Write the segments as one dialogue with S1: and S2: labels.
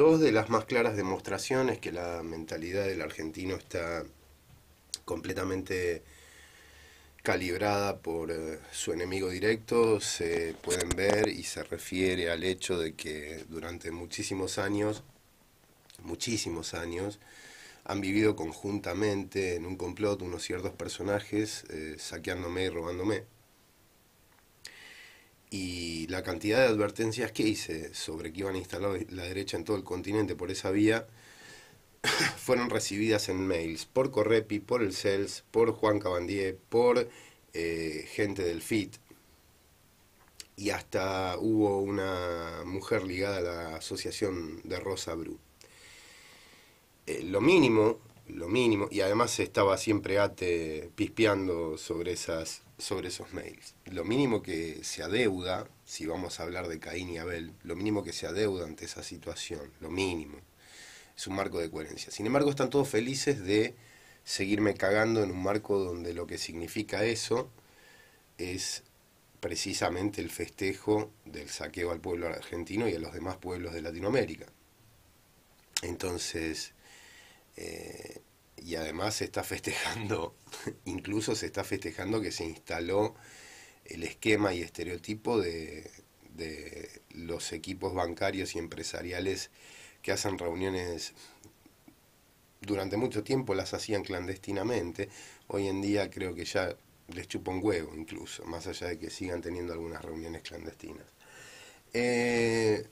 S1: Dos de las más claras demostraciones que la mentalidad del argentino está completamente calibrada por eh, su enemigo directo se pueden ver y se refiere al hecho de que durante muchísimos años, muchísimos años, han vivido conjuntamente en un complot unos ciertos personajes eh, saqueándome y robándome y la cantidad de advertencias que hice sobre que iban a instalar la derecha en todo el continente por esa vía fueron recibidas en mails por Correpi, por el CELS, por Juan Cabandier, por eh, gente del FIT. Y hasta hubo una mujer ligada a la asociación de Rosa Bru. Eh, lo mínimo, lo mínimo, y además estaba siempre Ate pispeando sobre esas sobre esos mails. Lo mínimo que se adeuda, si vamos a hablar de Caín y Abel, lo mínimo que se adeuda ante esa situación, lo mínimo, es un marco de coherencia. Sin embargo, están todos felices de seguirme cagando en un marco donde lo que significa eso es precisamente el festejo del saqueo al pueblo argentino y a los demás pueblos de Latinoamérica. Entonces, y además se está festejando, incluso se está festejando que se instaló el esquema y estereotipo de, los equipos bancarios y empresariales que hacen reuniones durante mucho tiempo las hacían clandestinamente, hoy en día creo que ya les chupa un huevo incluso, más allá de que sigan teniendo algunas reuniones clandestinas. Eh,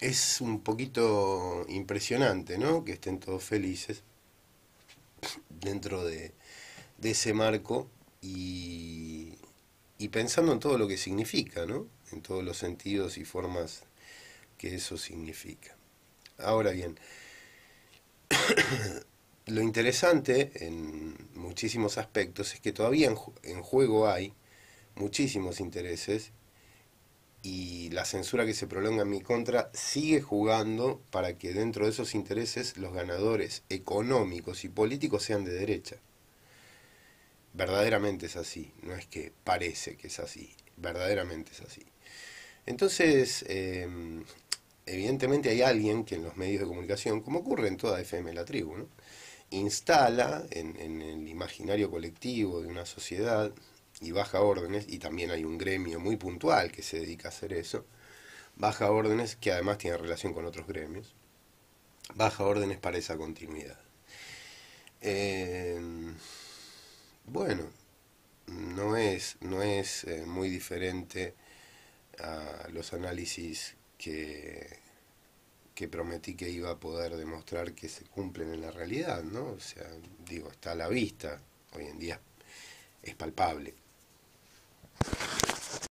S1: es un poquito impresionante, ¿no? Que estén todos felices dentro de, ese marco y, pensando en todo lo que significa, ¿no? En todos los sentidos y formas que eso significa. Ahora bien, lo interesante en muchísimos aspectos es que todavía en, en juego hay muchísimos intereses y la censura que se prolonga en mi contra sigue jugando para que dentro de esos intereses los ganadores económicos y políticos sean de derecha. Verdaderamente es así, no es que parece que es así, verdaderamente es así. Entonces, em, evidentemente hay alguien que en los medios de comunicación, como ocurre en toda FM La Tribu, instala en el imaginario colectivo de una sociedad, y baja órdenes, y también hay un gremio muy puntual que se dedica a hacer eso, baja órdenes que además tiene relación con otros gremios, baja órdenes para esa continuidad. Em, bueno, no es, no es eh, muy diferente a los análisis que, que prometí que iba a poder demostrar que se cumplen en la realidad, ¿no? O sea, digo, está a la vista, hoy en día es palpable.